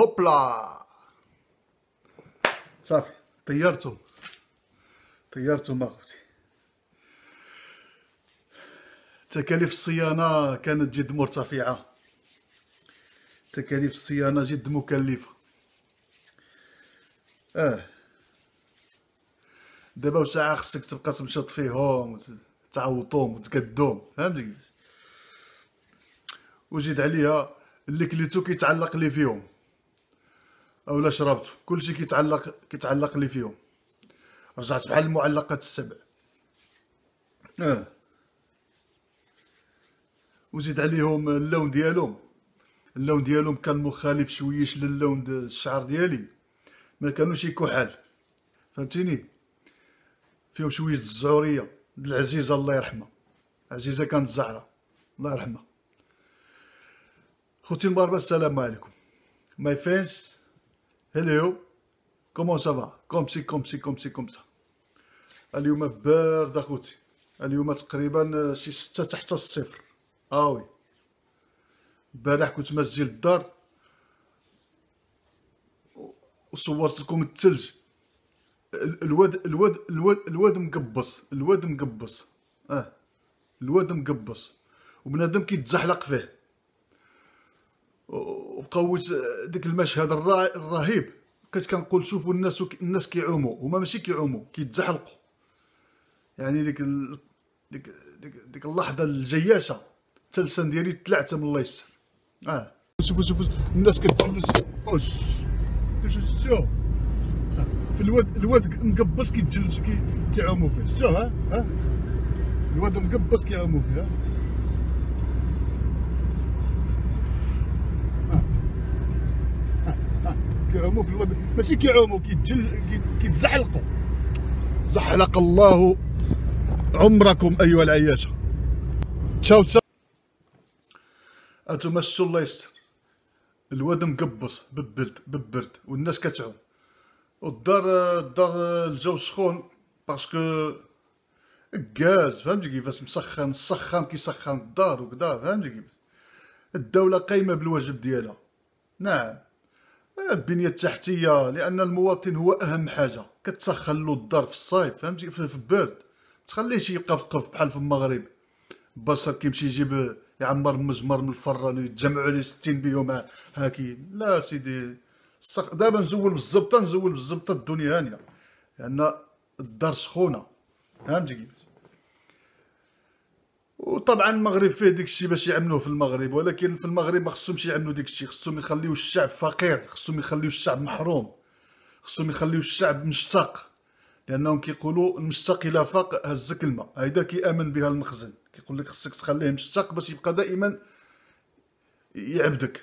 هوبلا صافي طيرتهم طيرتهم اخوتي تكاليف الصيانه كانت جد مرتفعه تكاليف الصيانه جد مكلفه اه دابا وساعه خصك تبقى تمشط فيهم تعوطهم وتقدهم فهمتي وزيد عليها اللي كليتو كيتعلق لي فيهم اولا لا شربته كلشي كيتعلق كيتعلق لي فيهم رجعت بحال المعلقات السبع اه وزيد عليهم اللون ديالهم اللون ديالهم كان مخالف شويش للون ديال الشعر ديالي ما كانوش كحال فهمتيني فيهم شويه الزعوريه العزيزه الله يرحمها عزيزه كانت زعره الله يرحمها خوتي المغاربه السلام عليكم ماي فريندز هلو كومون سافا كوم سي كوم سي كوم سي كوم سا اليوم بارد اخوتي اليوم تقريبا شي ستة تحت الصفر اوي آه البارح كنت مسجل الدار وصورت لكم الثلج الواد الواد الواد الواد مقبص الواد مقبص اه الواد مقبص وبنادم كيتزحلق فيه وقوت ذاك المشهد الرهيب كنت كنقول شوفوا الناس الناس كيعوموا هما ماشي كيعوموا كيتزحلقوا يعني ديك ال... ديك ديك, ديك اللحظه الجياشه حتى ديالي طلعت من الله يستر اه شوفوا شوفوا الناس كتجلس اوش شوف آه. في الواد الواد مقبص كيتجلس كيعوموا فيه شوف ها ها الواد مقبص كيعوموا فيه ها كيعوموا في الواد ماشي كيعوموا كيتجل كيتزحلقوا زحلق الله عمركم ايها العياشه تشاو تشاو الشو الله يستر الواد مقبص بالبرد بالبرد والناس كتعوم والدار الدار الجو سخون باسكو الغاز فهمتي كيفاش مسخن السخان كيسخن الدار وكذا فهمتي كيفاش الدوله قايمه بالواجب ديالها نعم البنيه التحتيه لان المواطن هو اهم حاجه كتسخن له الدار في الصيف فهمتي في البرد تخليهش يقفقف بحال في المغرب بصر كيمشي يجيب يعمر مجمر من الفران ويتجمعوا عليه 60 بيهم هاكين لا سيدي دابا نزول بالزبطه نزول بالزبطه الدنيا هانيه لان يعني الدار سخونه فهمتي كيفاش وطبعا المغرب فيه داك الشيء باش يعملوه في المغرب ولكن في المغرب ما خصهمش يعملوا داك الشيء خصهم يخليو الشعب فقير خصهم يخليو الشعب محروم خصهم يخليو الشعب مشتاق لانهم كيقولوا المشتاق الى فاق هز كلمه هيدا كيامن بها المخزن كيقول لك خصك تخليه مشتاق باش يبقى دائما يعبدك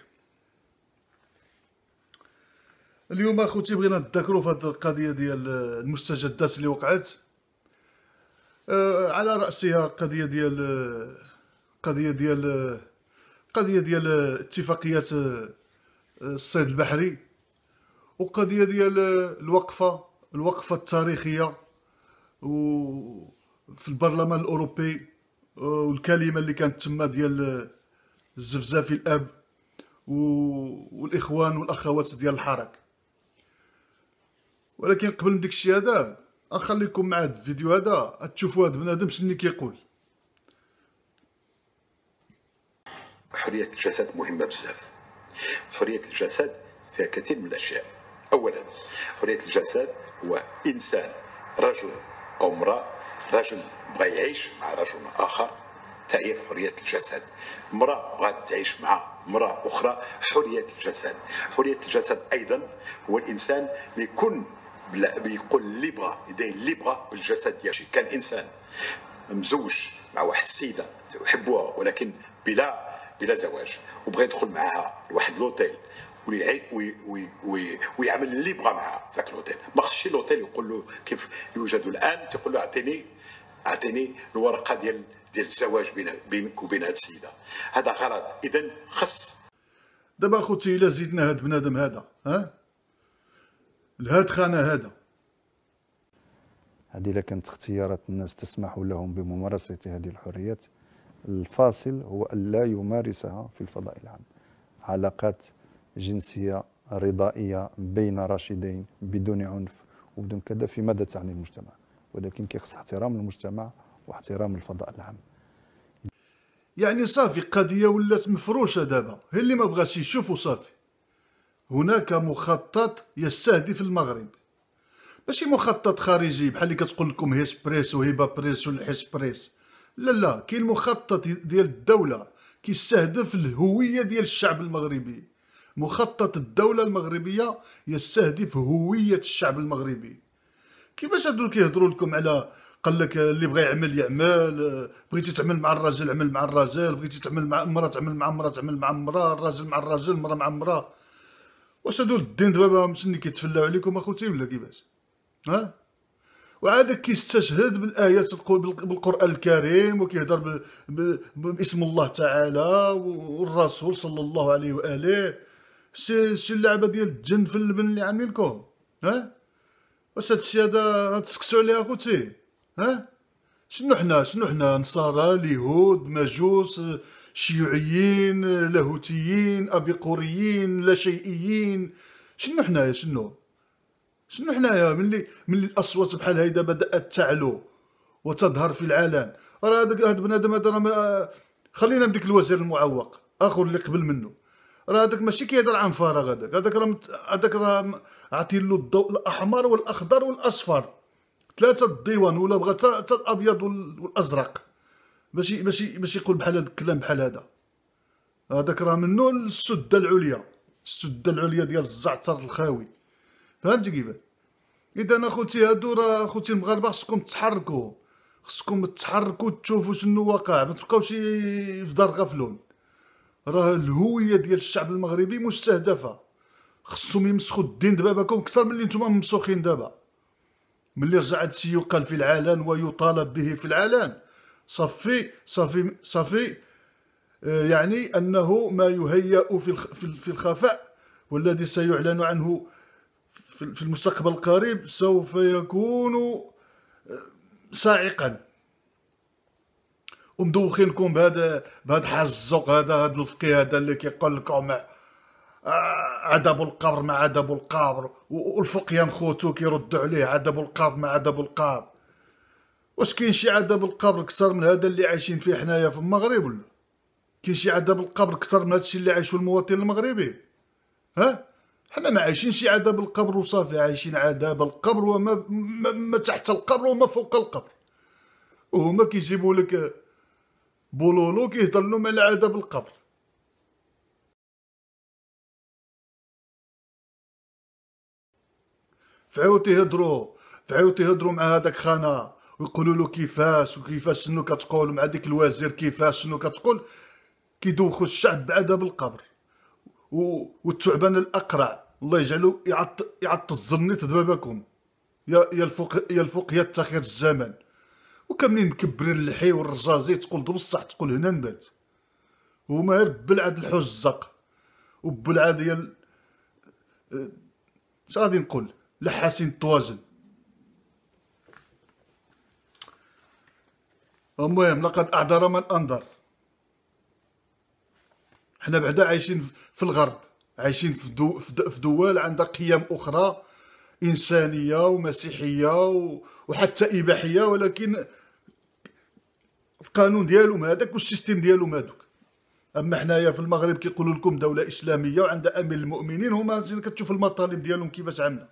اليوم اخوتي بغينا نتذكروا في هذه القضيه ديال المستجدات اللي وقعت آه، على راسها قضيه ديال قضيه ديال قضيه ديال اتفاقيات آه، الصيد البحري وقضيه ديال آه، الوقفه الوقفه التاريخيه و في البرلمان الاوروبي والكلمه اللي كانت تما ديال الزفزافي الاب والاخوان والاخوات ديال الحراك ولكن قبل من داكشي هذا اخليكم مع هذا الفيديو هذا تشوفوا هذا بنادم شنو كيقول حريه الجسد مهمه بزاف حريه الجسد فيها كثير من الاشياء اولا حريه الجسد هو انسان رجل او امراه رجل بغى يعيش مع رجل اخر تاهي في حريه الجسد امراه بغات تعيش مع امراه اخرى حريه الجسد حريه الجسد ايضا هو الانسان يكون بيقول اللي بغى يدير اللي بغى بالجسد ديالو كان انسان مزوج مع واحد السيده يحبوها ولكن بلا بلا زواج وبغى يدخل معها لواحد لوتيل وي وي وي ويعمل اللي بغى معها في ذاك الوتيل ما خصش لوتيل يقول له كيف يوجد الان تقول له اعطيني اعطيني الورقه ديال ديال الزواج بينك وبين هذه السيده هذا غلط اذا خص دابا اخوتي الا زدنا هذا بنادم هذا ها الهاد خانه هذا هذه الا كانت اختيارات الناس تسمح لهم بممارسه هذه الحريات الفاصل هو أن لا يمارسها في الفضاء العام علاقات جنسيه رضائيه بين راشدين بدون عنف وبدون كذا في ماذا تعني المجتمع ولكن كيخص احترام المجتمع واحترام الفضاء العام يعني صافي قضيه ولات مفروشه دابا هي اللي ما بغاش يشوف وصافي هناك مخطط يستهدف المغرب ماشي مخطط خارجي بحال اللي كتقول لكم هيسبريس وهيبا بريس ولا الحسبريس لا لا كاين مخطط ديال الدوله كيستهدف الهويه ديال الشعب المغربي مخطط الدوله المغربيه يستهدف هويه الشعب المغربي كيفاش هادو كيهضروا لكم على قال لك اللي بغى يعمل يعمل بغيتي تعمل مع الراجل عمل مع الراجل بغيتي تعمل مع امراه تعمل مع امراه تعمل مع امراه الراجل مع الراجل المراه مع المراه واش هادو الدين دابا مسني كيتفلاو عليكم اخوتي ولا كيفاش ها وعاد كيستشهد بالايات بالقران الكريم وكيهضر باسم الله تعالى والرسول صلى الله عليه واله شي شي اللعبه ديال الجن في اللبن اللي عاملين لكم ها واش هادشي هذا تسكتوا عليه اخوتي ها شنو حنا شنو حنا نصارى اليهود مجوس شيوعيين لاهوتيين ابيقوريين لاشيئيين شنو حنايا شنو شنو حنايا ملي ملي الاصوات بحال هيدا بدات تعلو وتظهر في العلن راه هذاك هاد بنادم هذا راه خلينا بديك الوزير المعوق اخر اللي قبل منه راه هذاك ماشي كيهضر عن فراغ هذاك هذاك راه هذاك راه عاطين له الضوء الاحمر والاخضر والاصفر ثلاثه الديوان ولا بغا حتى الابيض والازرق ماشي ماشي ماشي يقول بحال هذا الكلام بحال هذا هذاك راه منو السده العليا السده العليا ديال الزعتر الخاوي فهمتي كيف اذا اخوتي هادو راه اخوتي المغاربه خصكم تحركوا خصكم تحركوا تشوفوا شنو واقع ما تبقاوش في دار غفلون راه الهويه ديال الشعب المغربي مستهدفه خصهم يمسخوا الدين دباباكم اكثر من اللي نتوما ممسوخين دابا ملي رجع هادشي يقال في العلن ويطالب به في العلن صفي صفي صفي آه، يعني أنه ما يهيأ في الخفاء والذي سيعلن عنه في المستقبل القريب سوف يكون صاعقا آه، ومدوخينكم بهذا بهذا الحزق هذا هذا الفقيه هذا اللي كيقول لكم آه، عذاب القبر مع عذاب القبر والفقيه خوتو كيردوا عليه عذاب القبر مع عذاب القبر واش كاين شي عذاب القبر كثر من هذا اللي عايشين فيه حنايا في المغرب ولا كاين شي عذاب القبر كثر من هادشي اللي عايشو المواطن المغربي ها حنا ما عايشين شي عذاب القبر وصافي عايشين عذاب القبر وما ما, ما تحت القبر وما فوق القبر وهما كيجيبوا لك بولولو كيهضر لهم على عذاب القبر فعاوتي تيهضروا فعاوتي تيهضروا مع هذاك خانه ويقولوا له كيفاش وكيفاش شنو كتقول مع ديك الوزير كيفاش شنو كتقول كيدوخوا الشعب بعذاب القبر والتعبان الاقرع الله يجعلو يعط يعط الزنيط دبابكم يا يا الفوق يا الفوق يا تاخير الزمان وكاملين مكبرين اللحي والرزازي تقول بصح تقول هنا نبات وما غير بلعاد الحزق وبلعاد ديال اش أه، غادي نقول لحاسين الطواجن المهم لقد أعذر من أنذر حنا بعدا عايشين في الغرب عايشين في, دو في دول عندها قيم أخرى إنسانية ومسيحية وحتى إباحية ولكن القانون ديالهم هذاك والسيستم ديالهم هذوك اما حنايا في المغرب كيقولوا لكم دوله اسلاميه وعندها امير المؤمنين هما زين كتشوف المطالب ديالهم كيفاش عندنا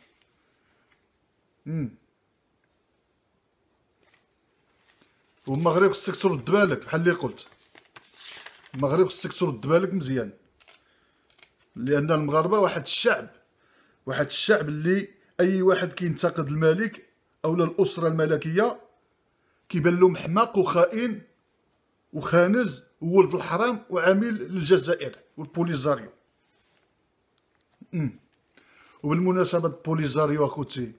والمغرب خصك ترد بالك بحال اللي قلت المغرب خصك ترد بالك مزيان لان المغاربه واحد الشعب واحد الشعب اللي اي واحد كينتقد الملك اولا الاسره الملكيه كيبان لهم حماق وخائن وخانز وولد الحرام وعميل للجزائر والبوليزاريو وبالمناسبه البوليزاريو اخوتي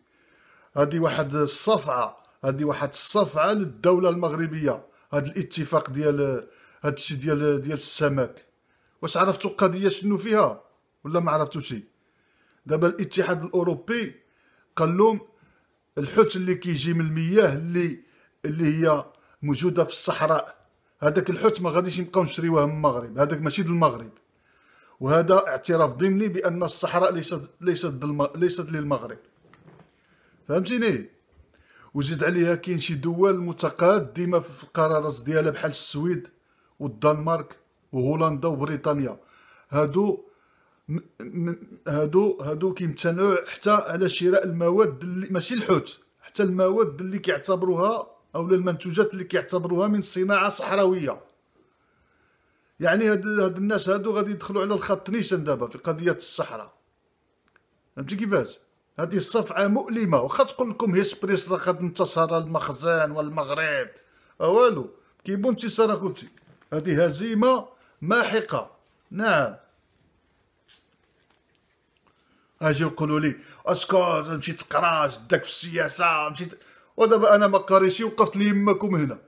هذه واحد الصفعه هذه واحد الصفعه للدوله المغربيه هذا الاتفاق ديال هذا الشيء ديال ديال السمك واش عرفتوا القضيه شنو فيها ولا ما عرفتوا شي دابا الاتحاد الاوروبي قال لهم الحوت اللي كيجي من المياه اللي اللي هي موجوده في الصحراء هذاك الحوت ما غاديش نبقاو نشريوه من المغرب هذاك ماشي ديال المغرب وهذا اعتراف ضمني بان الصحراء ليست ليست ليست للمغرب فهمتيني وزيد عليها كاين شي دول متقدمه في القرارات ديالها بحال السويد والدنمارك وهولندا وبريطانيا هادو هادو هادو كيمتنعوا حتى على شراء المواد اللي ماشي الحوت حتى المواد اللي كيعتبروها او المنتوجات اللي كيعتبروها من صناعه صحراويه يعني هاد, هاد الناس هادو غادي يدخلوا على الخط نيشان دابا في قضيه الصحراء فهمتي كيفاش هذه الصفعه مؤلمه وخا تقول لكم هيسبريس راه قد انتصر المخزن والمغرب أوالو أه كيبون انتصار اخوتي هذه هزيمه ماحقه نعم اجي يقولوا لي اسكت مشيت تقرا جداك في السياسه مشيت ودابا انا ما قاريشي وقفت لي هنا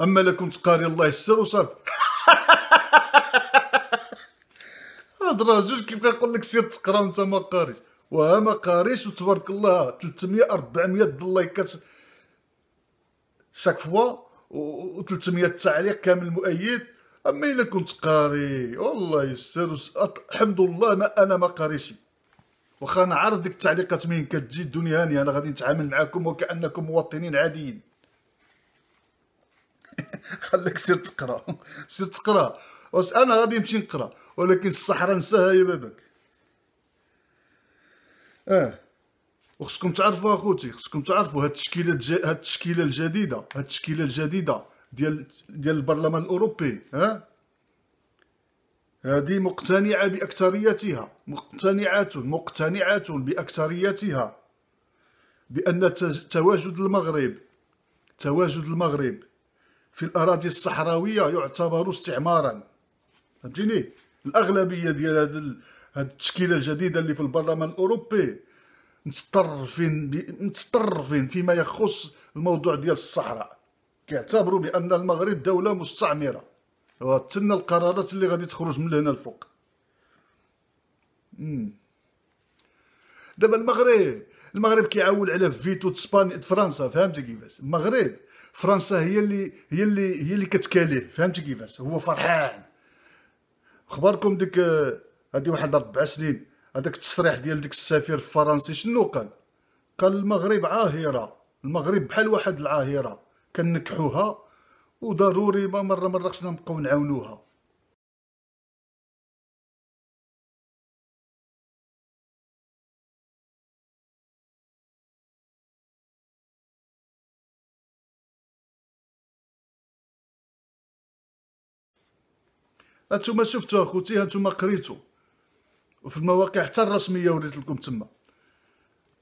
اما لا كنت قاري الله يسر وصافي هاد راه زوج كيبقى يقول لك سير تقرا وانت ما قاريش وما قاريش وتبارك الله 300 400 لايكات شاك فوا و 300 تعليق كامل مؤيد اما الا كنت قاري والله يسر الحمد لله ما انا ما قاريش واخا انا عارف ديك التعليقات منين كتجي الدنيا هاني انا غادي نتعامل معاكم وكانكم مواطنين عاديين خليك سير تقرا سير تقرا انا غادي نمشي نقرا ولكن الصحراء نساها يا بابك اه وخصكم تعرفوا اخوتي خصكم تعرفوا هاد التشكيله الج... هاد التشكيله الجديده هاد التشكيله الجديده ديال ديال البرلمان الاوروبي ها هذه مقتنعه باكثريتها مقتنعه مقتنعه باكثريتها بان تواجد المغرب تواجد المغرب في الاراضي الصحراويه يعتبر استعمارا فهمتيني الاغلبيه ديال هذا هاد التشكيله الجديده اللي في البرلمان الاوروبي متطرفين متطرفين فيما يخص الموضوع ديال الصحراء كيعتبروا بان المغرب دوله مستعمره وتسنى القرارات اللي غادي تخرج من هنا الفوق دابا المغرب المغرب كيعول على فيتو اسبانيا فرنسا فهمتي كيفاش المغرب فرنسا هي اللي هي اللي هي اللي كتكاليه فهمتي كيفاش هو فرحان خبركم ديك هادي واحد ربع سنين هذاك التصريح ديال ديك السفير الفرنسي شنو قال قال المغرب عاهره المغرب بحال واحد العاهره كنكحوها وضروري ما مره مره خصنا نبقاو نعاونوها هانتوما شفتو اخوتي هانتوما قريتو وفي المواقع حتى الرسميه وريت لكم تما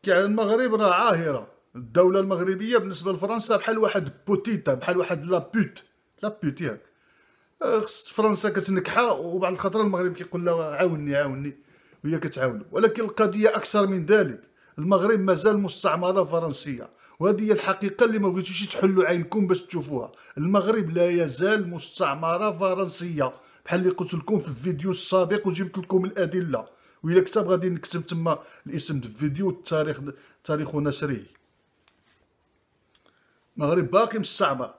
كاع المغرب راه عاهره الدوله المغربيه بالنسبه لفرنسا بحال واحد بوتيتا بحال واحد لا بوت لا بوت ياك آه، فرنسا كتنكحه وبعد الخطره المغرب كيقول لها عاوني عاوني وهي كتعاون ولكن القضيه اكثر من ذلك المغرب مازال مستعمره فرنسيه وهذه هي الحقيقه اللي ما بغيتوش تحلوا عينكم باش تشوفوها المغرب لا يزال مستعمره فرنسيه بحال اللي قلت لكم في الفيديو السابق وجبت لكم الادله وإلا كتاب غادي نكتب تما الاسم ديال الفيديو والتاريخ تاريخ نشره المغرب باقي مستعمر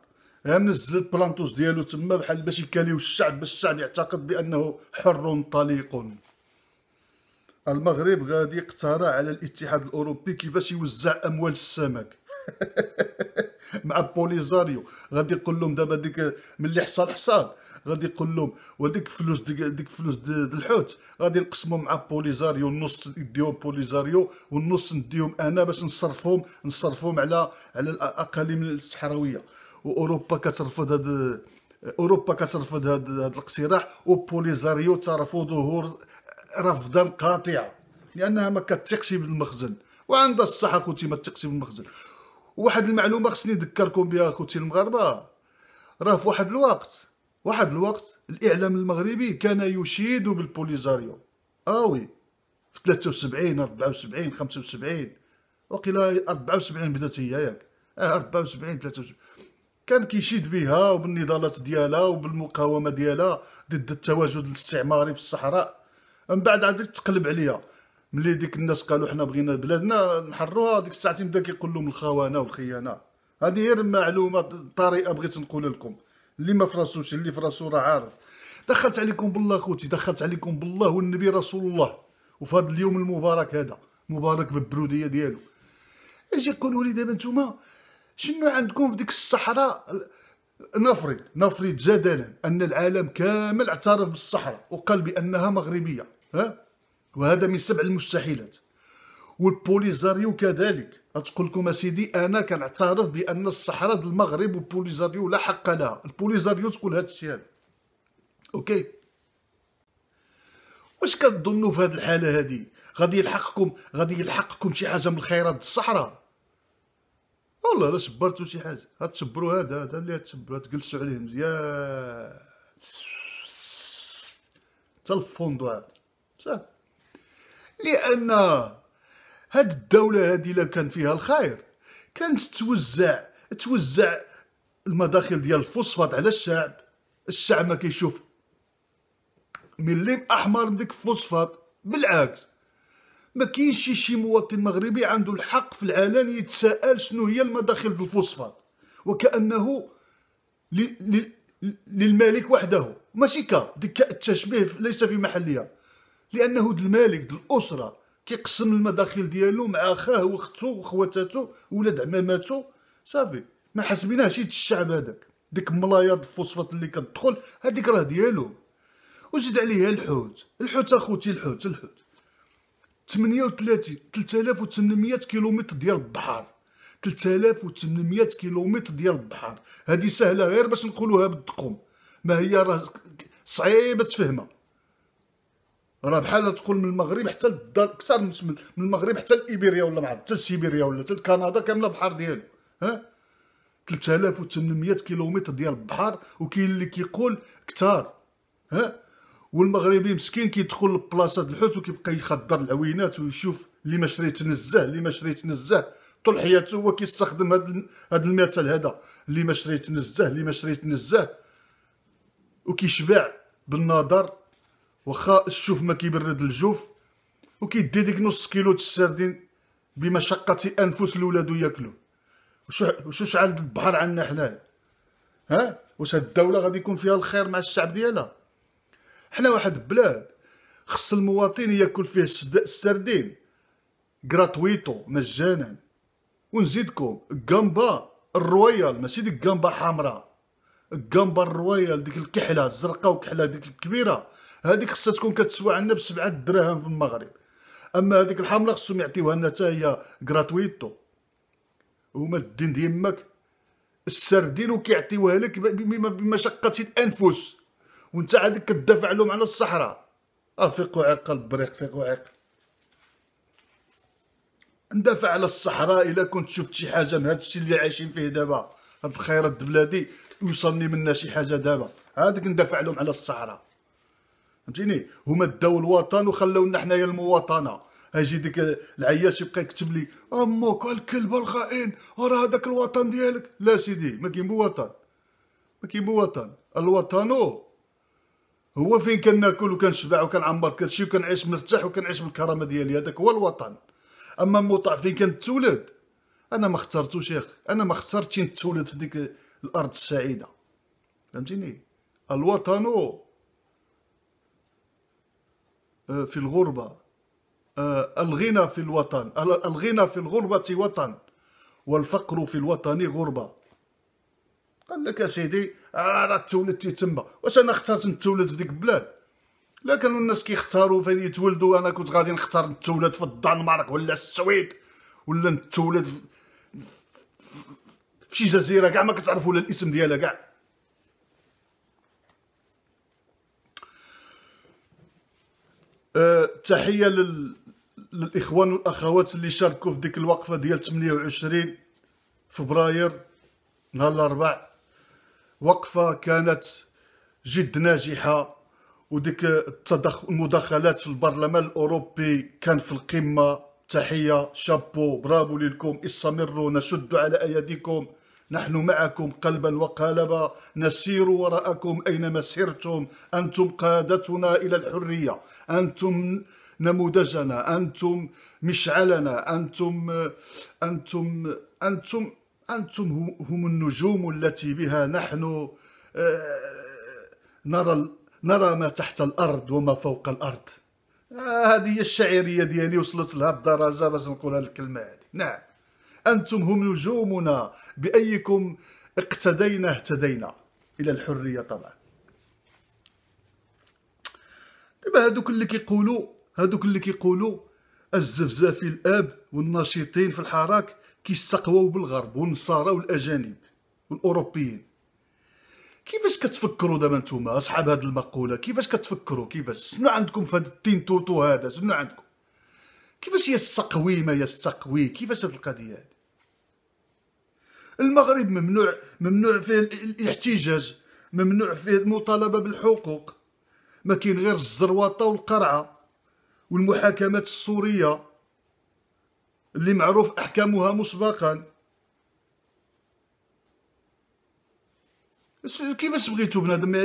هم نزل البلانطوس ديالو تما بحال باش يكاليو الشعب باش الشعب يعتقد بانه حر طليق المغرب غادي اقترع على الاتحاد الاوروبي كيفاش يوزع اموال السمك مع بوليزاريو غادي يقول لهم دابا ديك ملي حصل الحصاد غادي يقول لهم وديك فلوس ديك, ديك فلوس دي الحوت غادي نقسمهم مع بوليزاريو النص نديهم بوليزاريو والنص نديهم انا باش نصرفهم نصرفهم على على الاقاليم الصحراويه واوروبا كترفض هاد اوروبا كترفض هاد, هاد الاقتراح وبوليزاريو ترفض ظهور رفضا قاطعا لانها ما كتثقش بالمخزن وعندها الصح اخوتي ما تثقش بالمخزن وواحد المعلومه خصني نذكركم بها اخوتي المغاربه راه في واحد الوقت واحد الوقت الاعلام المغربي كان يشيد بالبوليزاريو اوي آه في 73 74 75 وقيلا 74 بدات هي ياك اه 74 73 كان كيشيد بها وبالنضالات ديالها وبالمقاومه ديالها ضد التواجد الاستعماري في الصحراء من بعد عاد تقلب عليها ملي ديك الناس قالوا حنا بغينا بلادنا نحروها ديك الساعه تيبدا كيقول لهم الخونه والخيانه هذه غير معلومه طريقه بغيت نقولها لكم اللي ما فراسوش اللي فراسو راه عارف دخلت عليكم بالله خوتي دخلت عليكم بالله والنبي رسول الله وفي هذا اليوم المبارك هذا مبارك بالبروديه ديالو اجي قولوا لي دابا نتوما شنو عندكم في ديك الصحراء نفرض نفرض جدلا ان العالم كامل اعترف بالصحراء وقال بانها مغربيه ها وهذا من سبع المستحيلات والبوليزاريو كذلك غتقول لكم اسيدي انا كنعترف بان الصحراء المغرب والبوليزاريو لا حق لها البوليزاريو تقول هذا الشيء هذا اوكي واش كتظنوا في هذه الحاله هذه غادي يلحقكم غادي يلحقكم شي حاجه من الخيرات الصحراء والله لا شبرتوا شي حاجه غتشبروا هذا هذا اللي غتشبروا تجلسوا عليه مزيان حتى الفوندو هذا صافي لان هاد الدوله هادي لا كان فيها الخير كانت توزع توزع المداخل ديال الفوسفات على الشعب الشعب ما كيشوف مليم احمر من ديك الفوسفات بالعكس ما كاينش شي مواطن مغربي عنده الحق في العلن يتساءل شنو هي المداخل ديال الفوسفات وكانه للملك وحده ماشي كا ديك التشبيه ليس في محلية لانه د المالك د الاسره كيقسم المداخل ديالو مع اخاه واختو وخواتاتو ولاد عماماتو صافي ما حسبيناهش يد الشعب هذاك ديك ملايات الفوسفات اللي كتدخل هذيك راه ديالو وزيد عليها الحوت الحوت اخوتي الحوت الحوت 38 3800 كيلومتر ديال البحر 3800 كيلومتر ديال البحر هذه سهله غير باش نقولوها بالدقوم ما هي راه صعيبه تفهمها راه بحال تقول من المغرب حتى الدار اكثر من المغرب حتى لإيبيريا ولا ما حتى لسيبيريا ولا حتى لكندا كامله بحر ديالو ها 3800 كيلومتر ديال البحر وكاين اللي كيقول كثار ها والمغربي مسكين كيدخل لبلاصه الحوت وكيبقى يخدر العوينات ويشوف اللي ما شريت نزه اللي ما شريت نزه طول حياته هو كيستخدم هذا هذا المثل هذا اللي ما شريت نزه اللي ما شريت نزه وكيشبع بالنظر واخا الشوف ما كيبرد الجوف وكيدي ديك نص كيلو د السردين بمشقة أنفس الولاد ياكلو وشو شعل البحر عندنا حنايا ها واش هاد الدولة غادي يكون فيها الخير مع الشعب ديالها حنا واحد بلاد خص المواطن ياكل فيه السردين غراتويتو مجانا ونزيدكم الجامبا الرويال ماشي ديك الجامبا حمراء الجامبا الرويال ديك الكحله الزرقاء وكحله ديك الكبيره هذيك خصها تكون كتسوى عندنا بسبعة دراهم في المغرب اما هذيك الحمله خصهم يعطيوها لنا حتى هي غراتويتو هما الدين ديمك السردين وكيعطيوها لك بمشقه الانفس وانت عاد كتدافع لهم على الصحراء افيق آه، عقل بريق فيق عقل ندافع على الصحراء الا كنت شفت شي حاجه من هذا الشيء اللي عايشين فيه دابا هاد الخيرات بلادي يوصلني منها شي حاجه دابا عاد ندافع لهم على الصحراء فهمتيني هما داو الوطن وخلونا حنايا المواطنه اجي ديك العياش يبقى يكتب لي امك الكلب الخائن راه هذاك الوطن ديالك لا سيدي ما كاين وطن ما كاين وطن الوطن هو فين كناكل وكنشبع وكنعمر كرشي وكنعيش مرتاح وكنعيش بالكرامه ديالي هذاك هو الوطن اما الموطع فين كنتولد انا ما اخترتو شيخ انا ما اخترتش نتولد في ديك الارض السعيده فهمتيني الوطن آه، في الغربة آه، الغنى في الوطن الغنى في الغربة وطن والفقر في الوطن غربة قال لك يا سيدي آه، راه تولدتي تما واش انا اخترت نتولد في ديك البلاد لا كانوا الناس كيختاروا فين يتولدوا انا كنت غادي نختار نتولد في الدنمارك ولا السويد ولا نتولد في, في شي جزيره كاع ما كتعرفوا لا الاسم ديالها كاع أه، تحيه لل... للاخوان والاخوات اللي شاركوا في ديك الوقفه ديال 28 فبراير نهار الاربعاء وقفه كانت جد ناجحه وديك التدخل المداخلات في البرلمان الاوروبي كان في القمه تحيه شابو برافو لكم استمروا نشد على ايديكم نحن معكم قلبا وقالبا نسير وراءكم أينما سرتم أنتم قادتنا إلى الحرية أنتم نموذجنا أنتم مشعلنا أنتم أنتم أنتم أنتم هم النجوم التي بها نحن آه، نرى نرى ما تحت الأرض وما فوق الأرض آه، هذه الشعيرية ديالي وصلت لها الدرجة باش نقول هذه الكلمة هذه نعم أنتم هم نجومنا بأيكم اقتدينا اهتدينا إلى الحرية طبعا دابا هادوك اللي كيقولوا هادوك اللي كيقولوا الزفزافي الاب والناشطين في الحراك كيستقواو بالغرب والنصارى والاجانب والاوروبيين كيفاش كتفكروا دابا نتوما اصحاب هذه المقوله كيفاش كتفكروا كيفاش شنو عندكم في هذا التين توتو هذا شنو عندكم كيفاش هي ما يستقوي كيفاش هذه القضيه هذه المغرب ممنوع ممنوع فيه الاحتجاج ممنوع فيه المطالبه بالحقوق ما كاين غير الزرواطه والقرعه والمحاكمات السوريه اللي معروف احكامها مسبقا كيفاش بغيتو بنادم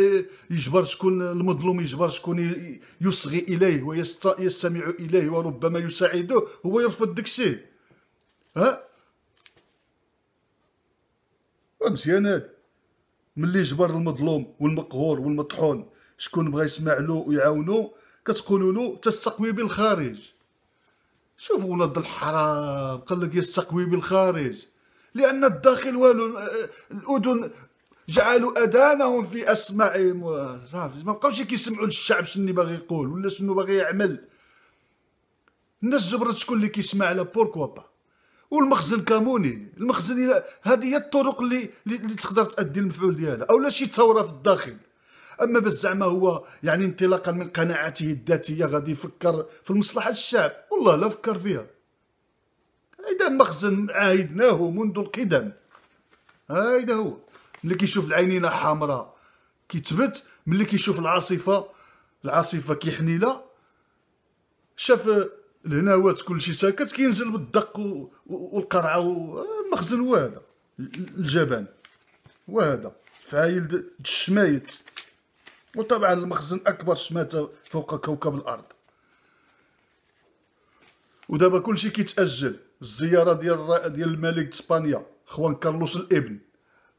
يجبر شكون المظلوم يجبر شكون يصغي اليه ويستمع اليه وربما يساعده هو يرفض داكشي ها مزيانات ملي جبر المظلوم والمقهور والمطحون شكون بغى يسمع له ويعاونو كتقولوا له تستقوي بالخارج شوف ولاد الحرام قال لك يستقوي بالخارج لان الداخل والو الاذن جعلوا اذانهم في اسماعهم صافي ما بقاوش كيسمعوا للشعب شنو اللي باغي يقول ولا شنو باغي يعمل الناس جبرت شكون اللي كيسمع لا بوركوا با والمخزن كاموني المخزن الى هذه هي الطرق اللي اللي تقدر تادي المفعول ديالها اولا شي ثوره في الداخل اما بس زعما هو يعني انطلاقا من قناعاته الذاتيه غادي يفكر في مصلحه الشعب والله لا فكر فيها هيدا مخزن عايدناه منذ القدم هيدا هو ملي كيشوف العينين حمراء كيتبت ملي كيشوف العاصفه العاصفه كيحني لها شاف لهنا وات كلشي ساكت كينزل بالدق والقرعه والمخزن هذا الجبان وهذا فعايل الشمايت وطبعا المخزن اكبر شماته فوق كوكب الارض ودابا كلشي كيتاجل الزياره ديال ديال الملك اسبانيا خوان كارلوس الابن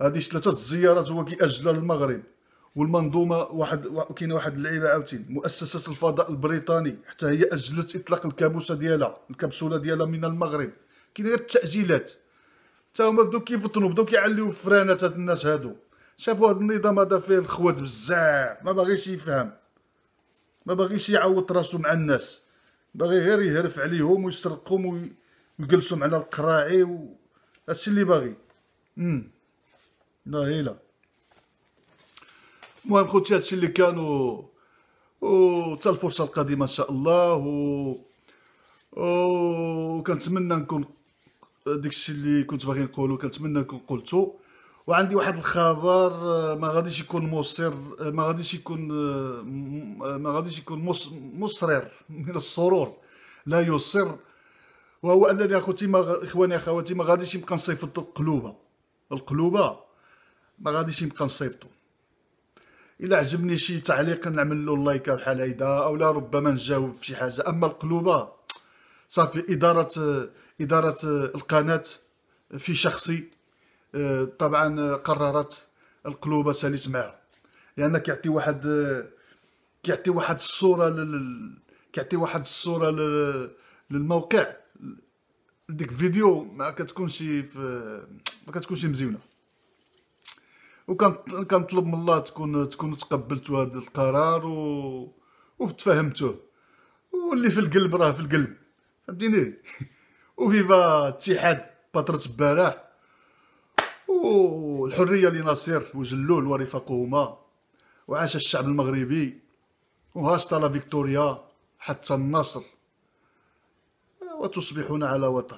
هذه ثلاثه الزيارات هو كيأجلها للمغرب والمنظومه واحد كاينه واحد اللعيبه عاوتاني مؤسسه الفضاء البريطاني حتى هي اجلت اطلاق الكابوسه ديالها الكبسوله ديالها من المغرب كاين غير التاجيلات حتى هما بداو كيفطنوا بداو كيعليو فرانات هاد الناس هادو شافوا هاد النظام هذا فيه الخوات بزاف ما باغيش يفهم ما باغيش يعوض راسو مع الناس باغي غير يهرف عليهم ويسرقهم ويجلسهم على القراعي و هادشي اللي باغي امم لا هيلا المهم خوتي هادشي اللي كان و حتى الفرصه القادمه ان شاء الله و وكنتمنى نكون داكشي اللي كنت باغي نقولو كنتمنى نكون قلتو وعندي واحد الخبر ما غاديش يكون مصر ما غاديش يكون ما غاديش يكون مسرر من السرور لا يصر وهو انني اخوتي ما اخواني اخواتي ما غاديش نبقى نصيفط القلوبه القلوبه ما غاديش نبقى نصيفطو الا عجبني شي تعليق نعمل له لايكه بحال هيدا اولا ربما نجاوب في شي حاجه اما القلوبه صافي اداره اداره القناه في شخصي طبعا قررت القلوبه ساليت معه لان كيعطي واحد كيعطي واحد الصوره لل... كيعطي واحد الصوره لل... للموقع ديك فيديو ما كتكونش في ما كتكونش مزيونه وكنطلب من الله تكون تكونوا تقبلتوا هذا القرار و وتفهمتوه واللي في القلب راه في القلب فهمتيني وفيفا اتحاد بطرس البارح والحريه لناصر وجلول ورفاقهما وعاش الشعب المغربي وهاشتا لا فيكتوريا حتى النصر وتصبحون على وطن